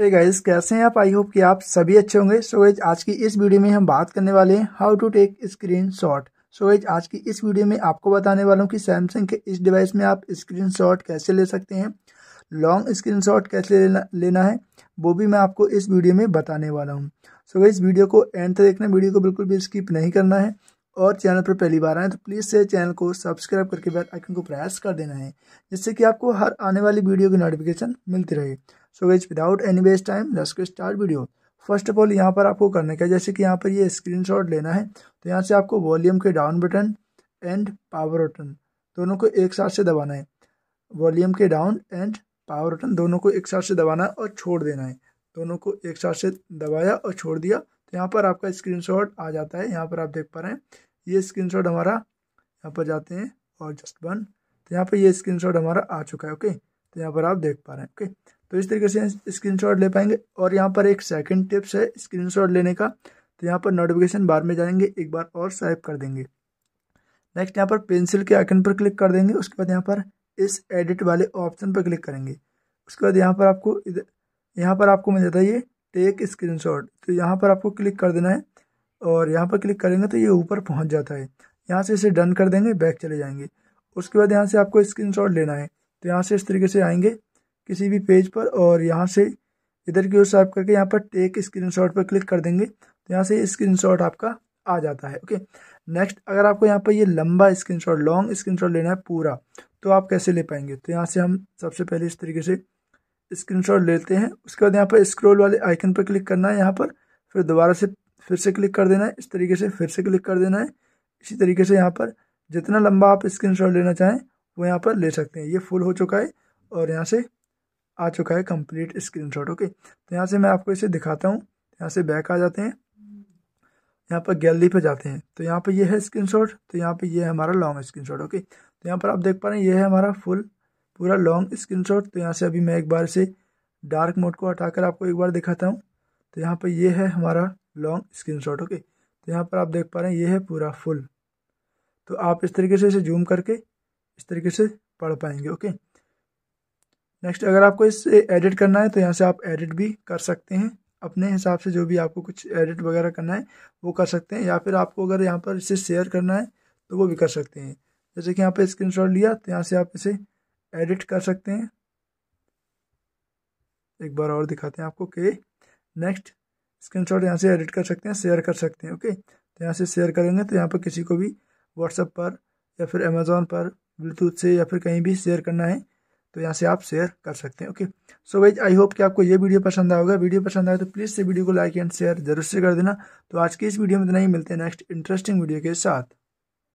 hey guys कैसे हैं आप आई होप कि आप सभी अच्छे होंगे सो so, गाइज आज की इस वीडियो में हम बात करने वाले हैं how to take screenshot so guys आज की इस वीडियो में आपको बताने वाला हूँ कि सैमसंग के इस डिवाइस में आप स्क्रीन शॉट कैसे ले सकते हैं लॉन्ग स्क्रीन शॉट कैसे लेना लेना है वो भी मैं आपको इस वीडियो में बताने वाला हूँ सो गाइज वीडियो को एंड तक देखना वीडियो को बिल्कुल भी स्किप नहीं करना है और चैनल पर पहली बार आए तो प्लीज़ से चैनल को सब्सक्राइब करके बेल आइकन को प्रेस कर देना है जिससे कि आपको हर आने वाली वीडियो की नोटिफिकेशन मिलती रहे so guys without any waste time let's start video first of all यहाँ पर आपको करने का जैसे कि यहाँ पर ये स्क्रीनशॉट लेना है तो यहाँ से आपको वॉल्यूम के down button and power button दोनों को एक साथ से दबाना है वॉल्यूम के डाउन एंड पावर बटन दोनों को एक साथ से दबाना है और छोड़ देना है दोनों को एक साथ से दबाया और छोड़ दिया तो यहाँ पर आपका शॉट आ जाता है यहाँ पर आप देख पा रहे हैं ये शॉट हमारा यहाँ पर जाते हैं और जस्ट वन तो यहाँ पर ये शॉट हमारा आ चुका है ओके तो यहाँ पर आप देख पा रहे हैं ओके तो इस तरीके से स्क्रीनशॉट ले पाएंगे और यहाँ पर एक सेकंड टिप्स है स्क्रीनशॉट लेने का तो यहाँ पर नोटिफिकेशन बार में जाएंगे एक बार और स्वाइप कर देंगे नेक्स्ट यहाँ पर पेंसिल के आइकन पर क्लिक कर देंगे उसके बाद यहाँ पर इस एडिट वाले ऑप्शन पर क्लिक करेंगे उसके बाद यहाँ पर आपको इधर यहाँ पर आपको मिल जाता है ये टेक स्क्रीनशॉट तो यहाँ पर आपको क्लिक कर देना है और यहाँ पर क्लिक करेंगे तो ये ऊपर पहुँच जाता है यहाँ से इसे डन कर देंगे बैक चले जाएंगे उसके बाद यहाँ से आपको स्क्रीन लेना है तो यहाँ से इस तरीके से आएंगे किसी भी पेज पर और यहाँ से इधर की ओर स्वाइप करके यहाँ पर टेक शॉट पर क्लिक कर देंगे तो यहाँ से शॉट आपका आ जाता है ओके नेक्स्ट अगर आपको यहाँ पर ये लंबा शॉट लॉन्ग शॉट लेना है पूरा तो आप कैसे ले पाएंगे तो यहाँ से हम सबसे पहले इस तरीके से शॉट लेते हैं उसके बाद यहाँ पर स्क्रोल वाले आइकन पर क्लिक करना है यहाँ पर फिर दोबारा से फिर से क्लिक कर देना है इस तरीके से फिर से क्लिक कर देना है इसी तरीके से यहाँ पर जितना लंबा आप स्क्रीनशॉट लेना चाहें वो यहाँ पर ले सकते हैं ये फुल हो चुका है और यहाँ से आ चुका है कंप्लीट स्क्रीनशॉट ओके तो यहाँ से मैं आपको इसे दिखाता हूँ यहाँ से बैक आ जाते हैं यहाँ पर गैलरी पे जाते हैं तो यहाँ पर ये यह है स्क्रीनशॉट तो यहाँ पर ये यह है हमारा लॉन्ग स्क्रीनशॉट ओके तो यहाँ पर आप देख पा रहे हैं ये है हमारा फुल पूरा लॉन्ग स्क्रीनशॉट तो यहाँ से अभी मैं एक बार से डार्क मोड को हटाकर आपको एक बार दिखाता हूँ तो यहाँ पर ये यह है हमारा लॉन्ग शॉट ओके तो यहाँ पर आप देख पा रहे हैं ये है पूरा फुल तो आप इस तरीके से इसे जूम करके इस तरीके से पढ़ पाएंगे ओके नेक्स्ट अगर आपको इसे एडिट करना है तो यहाँ से आप एडिट भी कर सकते हैं अपने हिसाब से जो भी आपको कुछ एडिट वगैरह करना है वो कर सकते हैं या फिर आपको अगर यहाँ पर इसे शेयर करना है तो वो भी कर सकते हैं जैसे कि यहाँ पर स्क्रीन लिया तो यहाँ से आप इसे एडिट कर सकते हैं एक बार और दिखाते हैं आपको कि नेक्स्ट स्क्रीन शॉट यहाँ से एडिट कर सकते हैं शेयर कर सकते हैं ओके तो यहाँ से शेयर करेंगे तो यहाँ पर किसी को भी व्हाट्सएप पर या फिर अमेज़ोन पर ब्लूटूथ से या फिर कहीं भी शेयर करना है तो यहाँ से आप शेयर कर सकते हैं okay so guys I hope कि आपको ये वीडियो पसंद आएगा वीडियो पसंद आए तो प्लीज़ से वीडियो को लाइक एंड शेयर जरूर से कर देना तो आज की इस वीडियो में इतना ही मिलते हैं नेक्स्ट इंटरेस्टिंग वीडियो के साथ